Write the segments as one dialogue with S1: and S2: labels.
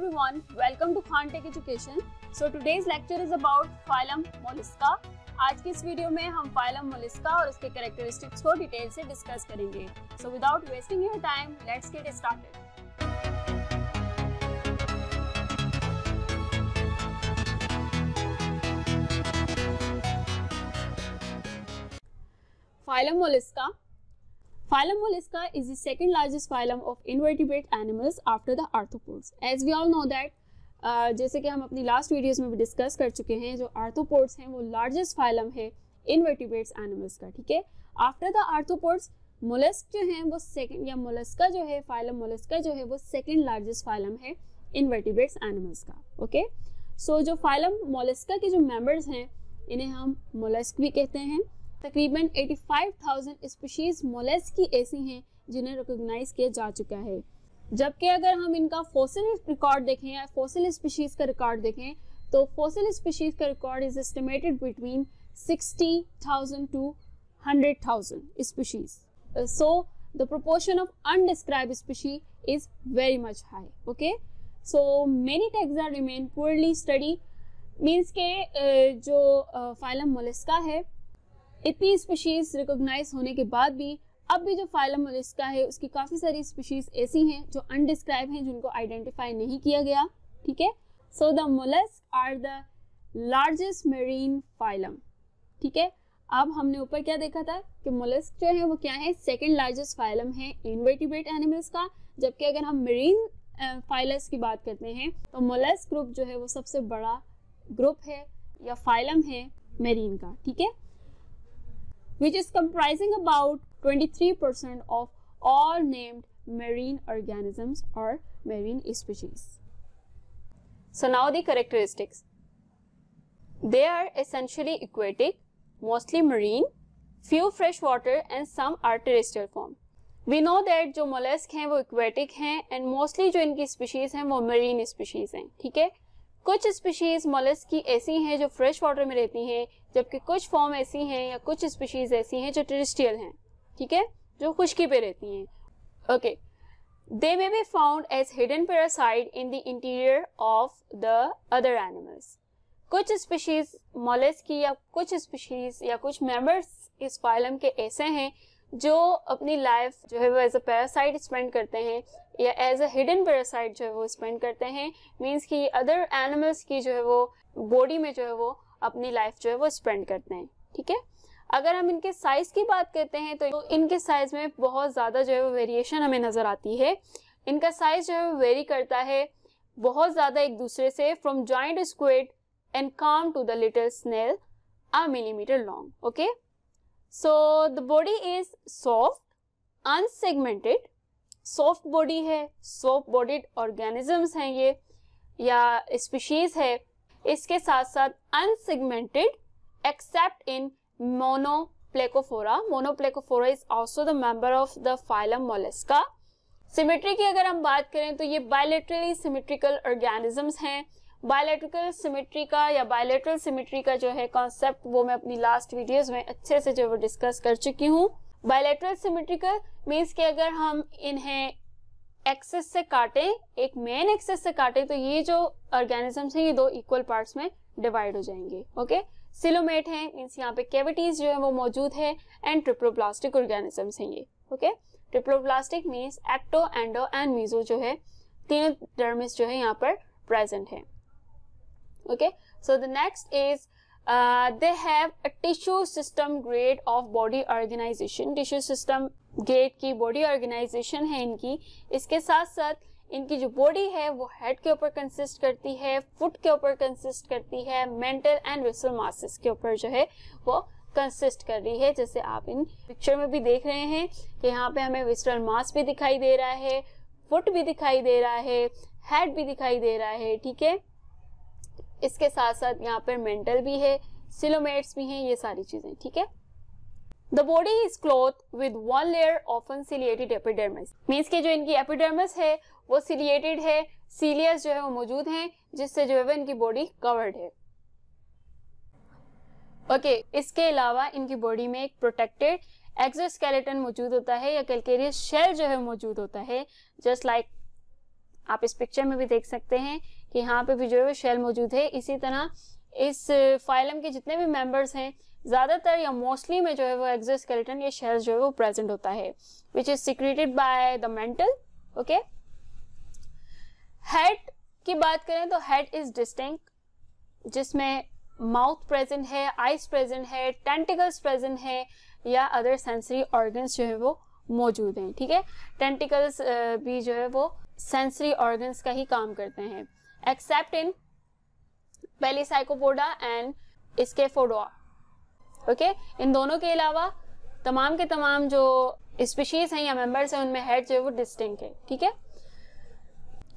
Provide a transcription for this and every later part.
S1: everyone. Welcome to Khan Tech Education. So today's lecture is about phylum mollusca. आज की इस video में हम फाइलम मोलिस्का और उसके कैरेक्टरिस्टिक्स को डिटेल से डिस्कस करेंगे so without wasting your time let's get started phylum Mollusca Phylum Mollusca is the second largest phylum of invertebrate animals after the arthropods. As we all know that uh, जैसे कि हम अपनी last videos में भी discuss कर चुके हैं जो आर्थोपोड्स हैं वो लार्जेस्ट फाइलम है इनवर्टिब्रेट्स एनिमल्स का ठीक है आफ्टर द आर्थोपोड्स मोलस्क जो है वो सेकंड या मोलस्का जो है फाइलम मोलस्का जो है वो सेकंड लार्जेस्ट फाइलम है इनवर्टिब्रेट्स एनिमल्स का ओके सो so, जो फाइलम मोलस्का के जो मेम्बर्स हैं इन्हें हम मोलस्क भी कहते हैं तकरीबन 85,000 स्पीशीज मोलेस की ऐसी हैं जिन्हें रिकोगनाइज किया जा चुका है जबकि अगर हम इनका फोसिल रिकॉर्ड देखें या फोसिल स्पीशीज का रिकॉर्ड देखें तो फोसिल स्पीशीज का record is estimated between 60,000 to 100,000 species so proportion of of species is is very much high okay so many are remain poorly studied means के uh, जो phylum uh, Mollusca है इतनी species recognise होने के बाद भी अब भी जो फाइलम मोलिस्का है उसकी काफ़ी सारी स्पीशीज ऐसी हैं जो अनडिस्क्राइब हैं जिनको आइडेंटिफाई नहीं किया गया ठीक है so the mollusc are the largest marine phylum ठीक है अब हमने ऊपर क्या देखा था कि मोलस्क जो है वो क्या है सेकेंड लार्जेस्ट फाइलम है इनवर्टिब्रेट एनिमल्स का जबकि अगर हम मेरीन फाइलस की बात करते हैं तो मोलस्क ग्रुप जो है वो सबसे बड़ा ग्रुप है या फाइलम है मेरीन का ठीक है which is comprising about 23% of all named marine organisms or marine species. So now the characteristics. They are essentially aquatic, mostly marine, few freshwater and some are terrestrial form. We know that जो mollusk हैं वो aquatic हैं and mostly जो इनकी species हैं वो marine species हैं ठीक है कुछ species mollusk की ऐसी हैं जो freshwater में रहती हैं जबकि कुछ फॉर्म ऐसी हैं या कुछ स्पीशीज़ ऐसी हैं जो टेरिस्टियल हैं ठीक है जो खुशकी पे रहती हैं okay they may be found as hidden parasite in the interior of the other animals कुछ स्पीशीज मॉलेस की या कुछ स्पीशीज या कुछ मेंबर्स इस फाइलम के ऐसे हैं जो अपनी लाइफ जो है वो एज अ पैरासाइट स्पेंड करते हैं या एज अ हिडन पैरासाइट जो है वो स्पेंड करते हैं मींस कि अदर एनिमल्स की जो है वो बॉडी में जो है वो अपनी लाइफ जो है वो स्पेंड करते हैं ठीक है अगर हम इनके साइज़ की बात करते हैं तो इनके साइज़ में बहुत ज़्यादा जो है वो वेरिएशन हमें नज़र आती है इनका साइज़ जो है वो वेरी करता है बहुत ज़्यादा एक दूसरे से from giant squid and clam to the little snail a millimetre long okay so the body is soft unsegmented soft body है सॉफ्ट बॉडीड ऑर्गेनिजम्स हैं ये या स्पीशीज है इसके साथ साथ unsegmented except in Monoplacophora Monoplacophora is also the member of the phylum Mollusca symmetry की अगर हम बात करें तो ये बायोलेट्रली सिमेट्रिकल ऑर्गेनिजम्स हैं बायोलेट्रिकल सिमेट्री का या बायोलेट्रल सिमेट्री का जो है कॉन्सेप्ट वो मैं अपनी लास्ट वीडियोस में अच्छे से जो डिस्कस कर चुकी हूँ बायोलेट्रल सिमेट्रिकल मीन्स कि अगर हम इन्हें एक्सेस से काटें एक मेन एक्सेस से काटें तो ये जो ऑर्गेनिजम्स हैं ये दो इक्वल पार्ट्स में डिवाइड हो जाएंगे ओके सिलोमेट है मीन्स यहाँ पे कैविटीज जो है वो मौजूद है एंड ट्रिप्लोप्लास्टिक ऑर्गेनिजम्स हैं ये okay triploblastic means ecto endo and meso जो है तीनों डर्मिस जो है यहाँ पर प्रेजेंट है okay so the next is they have a tissue system grade of body organisation tissue system grade की बॉडी ऑर्गेनाइजेशन है इनकी इसके साथ साथ इनकी जो बॉडी है वो हेड के ऊपर कंसिस्ट करती है फुट के ऊपर कंसिस्ट करती है मेंटल एंड विसल मासिस के ऊपर जो है वो कंसिस्ट कर रही है जैसे आप इन पिक्चर में भी देख रहे हैं कि यहाँ पे हमें विस्टल मास भी दिखाई दे रहा है फुट भी दिखाई दे रहा है हेड भी दिखाई दे रहा है ठीक है इसके साथ साथ यहाँ पर मेंटल भी है सिलोमेट्स भी हैं ये सारी चीज़ें ठीक है The body is clothed with one layer of ciliated epidermis. Means के जो इनकी epidermis है वो ciliated है cilias जो है वो मौजूद हैं जिससे जो है वो इनकी body covered है ओके okay, इसके अलावा इनकी बॉडी में एक प्रोटेक्टेड एक्सोस्केलेटन मौजूद होता है या कैलकेरियस शेल जो है मौजूद होता है जस्ट लाइक like, आप इस पिक्चर में भी देख सकते हैं कि यहाँ पे भी जो है वो शेल मौजूद है इसी तरह इस फाइलम के जितने भी मेंबर्स हैं ज़्यादातर या मोस्टली में जो है वो एक्सोस्केलेटन या शेल्स जो है वो प्रेजेंट होता है which is secreted by the mantle okay head की बात करें तो हेड इज डिस्टिंक्ट जिसमें माउथ प्रेजेंट है आइस प्रेजेंट है टेंटिकल्स प्रेजेंट है या अदर सेंसरी ऑर्गन्स जो है वो मौजूद हैं ठीक है टेंटिकल्स भी जो है वो सेंसरी ऑर्गन्स का ही काम करते हैं एक्सेप्ट इन साइकोपोडा एंड फोडोआ ओके इन दोनों के अलावा तमाम के तमाम जो स्पीशीज हैं या मेंबर्स हैं उनमें हेड जो है वो डिस्टिंग है ठीक है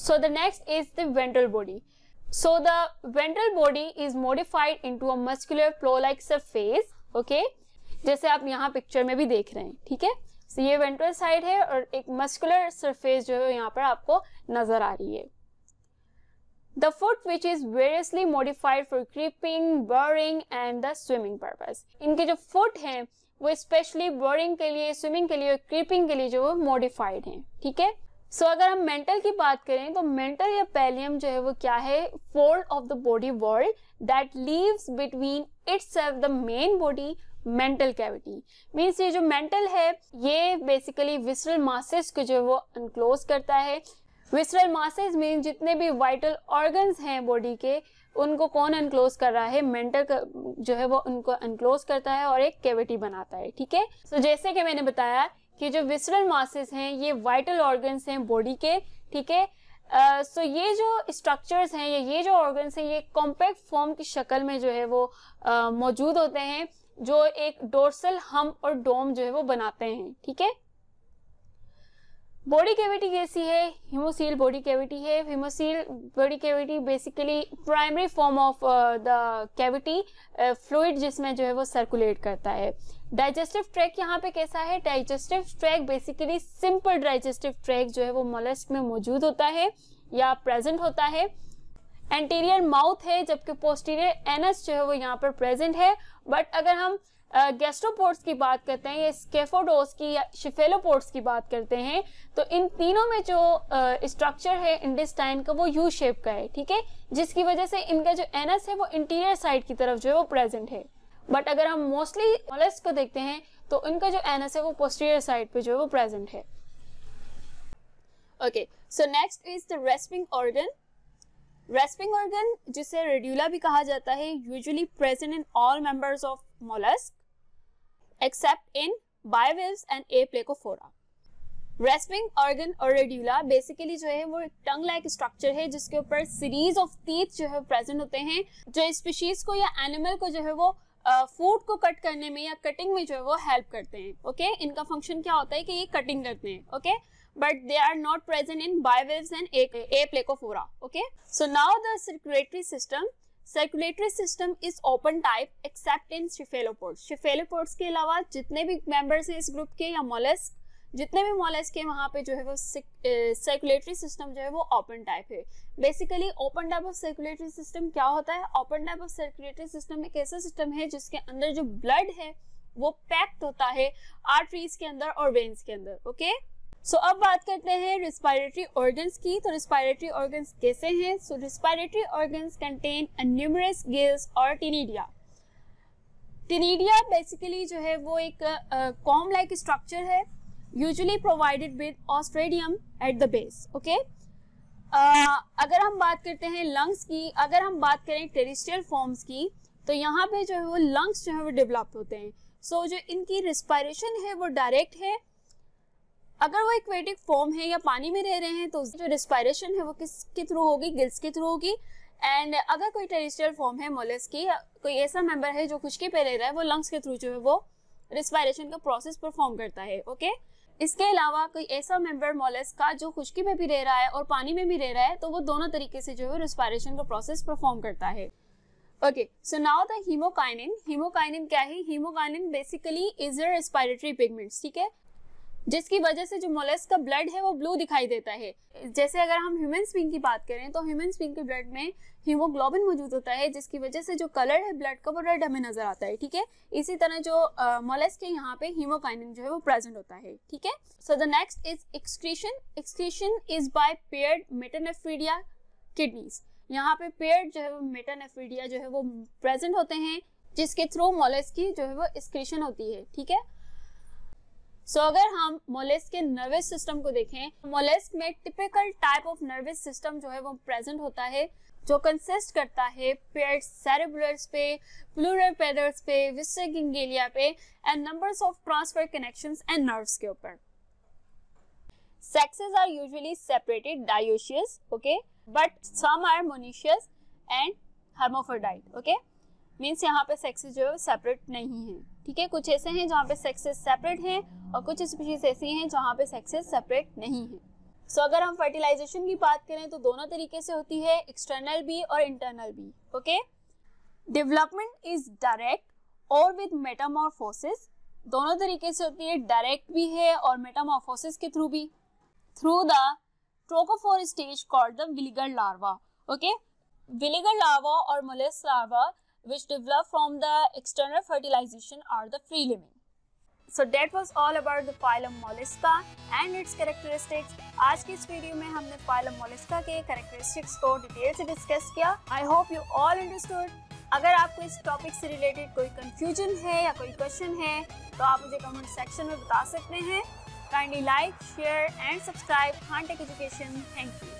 S1: so the next is the ventral body so the ventral body is modified into a muscular flow like surface okay जैसे आप यहाँ पिक्चर में भी देख रहे हैं ठीक है so, ये वेंट्रल साइड है और एक मस्कुलर सरफेस जो है यहाँ पर आपको नजर आ रही है the food which is variously modified for creeping, burrowing and the swimming purpose. इनके जो food हैं वो स्पेशली बोरिंग के लिए स्विमिंग के लिए क्रीपिंग के लिए जो वो मॉडिफाइड हैं ठीक है सो so, अगर हम मेंटल की बात करें तो मेंटल या पैलियम जो है वो क्या है fold of the body wall that leaves between its the main body mantle cavity means ये जो मेंटल है ये बेसिकली विसरल मासेस को जो है वो अनक्लोज करता है विसरल मासेज मीन जितने भी वाइटल ऑर्गन्स हैं बॉडी के उनको कौन अनक्लोज कर रहा है मेंटल जो है वो उनको अनक्लोज करता है और एक कैविटी बनाता है ठीक है सो जैसे कि मैंने बताया कि जो विसरल मासेज हैं ये वाइटल ऑर्गन्स हैं बॉडी के ठीक है सो ये जो स्ट्रक्चर्स हैं या ये जो ऑर्गन्स हैं ये कॉम्पैक्ट फॉर्म की शक्ल में जो है वो मौजूद होते हैं जो एक डोर्सल हम और डोम जो है वो बनाते हैं ठीक है बॉडी कैविटी कैसी है हिमोसील बॉडी कैविटी है haemocoel body cavity basically primary form of the cavity fluid जिसमें जो है वो सर्कुलेट करता है डाइजेस्टिव ट्रैक यहाँ पे कैसा है digestive tract basically simple digestive tract जो है वो मोलस्क में मौजूद होता है या प्रेजेंट होता है एंटीरियर माउथ है जबकि पोस्टीरियर एनस जो है वो यहाँ पर प्रेजेंट है बट अगर हम गेस्ट्रोपोर्ट्स की बात करते हैं या स्केफोडोस की या शिफेलोपोर्ट्स की बात करते हैं तो इन तीनों में जो स्ट्रक्चर है इंडेस्टाइन का वो यू शेप का है ठीक है जिसकी वजह से इनका जो एनस है वो इंटीरियर साइड की तरफ जो है वो प्रेजेंट है बट अगर हम मोस्टली मोलस्क को देखते हैं तो इनका जो एनस है वो पोस्टीरियर साइड पे जो है वो प्रेजेंट है okay so next is the rasping organ rasping organ जिसे रेड्यूला भी कहा जाता है usually present in all members of mollusc except in bivalves and Aplacophora rasping organ और रेड्यूला बेसिकली जो है वो टंग लाइक स्ट्रक्चर है जिसके ऊपर सीरीज ऑफ टीथ जो है प्रेजेंट होते हैं जो स्पीशीज को या एनिमल को जो है वो फूड uh, को कट करने में या कटिंग में जो है वो हेल्प करते हैं ओके okay? इनका फंक्शन क्या होता है कि ये कटिंग करते हैं okay but they are not present in bivalves and Aplacophora okay so now the circulatory system circulatory system is open type except in cephalopods cephalopods के अलावा जितने भी मेंबर्स हैं इस ग्रुप के या मोलेस्क जितने भी मॉलेस के वहाँ पे जो है वो सर्कुलेटरी सिस्टम जो है वो ओपन टाइप है basically open type of circulatory system क्या होता है open type of circulatory system एक ऐसा सिस्टम है जिसके अंदर जो ब्लड है वो पैक्ड होता है आर्टरीज के अंदर और वेन्स के अंदर ओके okay? सो so, अब बात करते हैं रिस्पायरेटरी ऑर्गन्स की तो रिस्पायरेटरी ऑर्गन्स कैसे हैं so respiratory organs contain numerous gills और टिनीडिया टिनीडिया बेसिकली जो है वो एक कॉम लाइक स्ट्रक्चर है usually provided with osphradium at the base okay अगर हम बात करते हैं लंग्स की अगर हम बात करें टेरिस्टियल फॉर्म्स की तो यहाँ पे जो है वो लंग्स जो है वो डेवलप होते हैं सो so, जो इनकी रिस्पायरेशन है वो डायरेक्ट है अगर वो एक्वेटिक फॉर्म है या पानी में रह रहे हैं तो जो रिस्पायरेशन है वो किसके थ्रू होगी गिल्स के थ्रू होगी एंड अगर कोई टेरिस्टियल फॉर्म है मोलस की कोई ऐसा मेंबर है जो खुशकी पे रह रहा है वो लंग्स के थ्रू जो है वो रिस्पायरेशन का प्रोसेस परफॉर्म करता है ओके इसके अलावा कोई ऐसा मेंबर मोलस का जो खुशकी में भी रह रहा है और पानी में भी रह रहा है तो वो दोनों तरीके से जो है रिस्पायरेशन का प्रोसेस परफॉर्म करता है okay so now the haemocyanin haemocyanin क्या है haemocyanin basically is a respiratory pigments ठीक है जिसकी वजह से जो मोलस का ब्लड है वो ब्लू दिखाई देता है जैसे अगर हम ह्यूमन स्पिंग की बात करें तो ह्यूमन स्पिंग के ब्लड में हीमोग्लोबिन मौजूद होता है जिसकी वजह से जो कलर है ब्लड का वो रेड हमें नजर आता है ठीक है इसी तरह जो मोलस के यहाँ पे हीमोकाइनिन जो है वो प्रेजेंट होता है ठीक है so the next is excretion excretion is by paired metanephridia kidneys यहाँ पे पेयर्ड जो है वो मेटानेफ्रीडिया जो है वो प्रेजेंट होते हैं जिसके थ्रू मोलस की जो है वो एक्सक्रीशन होती है ठीक है सो so, अगर हम मोलेस्क के नर्वस सिस्टम को देखें मोलेस्क में typical type of nervous system जो है वो प्रेजेंट होता है जो कंसिस्ट करता है पेड सेरेब्रल्स पे प्लूरल पेडल्स पे विस्टिक पे and numbers of transverse connections and nerves के ऊपर sexes are usually separated dioecious okay but some are monoecious and hermaphrodite okay means यहाँ पे सेक्सेस जो है सेपरेट नहीं है ठीक है कुछ ऐसे हैं जहाँ पे सेक्सेस सेपरेट हैं और कुछ स्पीशीज ऐसी हैं जहाँ पे सेक्सेस सेपरेट नहीं है सो so, अगर हम फर्टिलाइजेशन की बात करें तो दोनों तरीके से होती है एक्सटर्नल भी और इंटरनल भी ओके डेवलपमेंट इज डायरेक्ट और विद मेटामॉर्फोसिस दोनों तरीके से होती है डायरेक्ट भी है और मेटामॉर्फोसिस के थ्रू भी through the trochophore stage called the veliger larva okay veliger larva और mollusc larva which develop from the external fertilization or the free living. So that was all about the phylum Mollusca and its characteristics. आज की इस video में हमने phylum Mollusca के characteristics को detail से discuss किया I hope you all understood. अगर आपको इस टॉपिक से रिलेटेड कोई कंफ्यूजन है या कोई क्वेश्चन है तो आप मुझे कमेंट सेक्शन में बता सकते हैं kindly like share and subscribe हांटेक एजुकेशन थैंक यू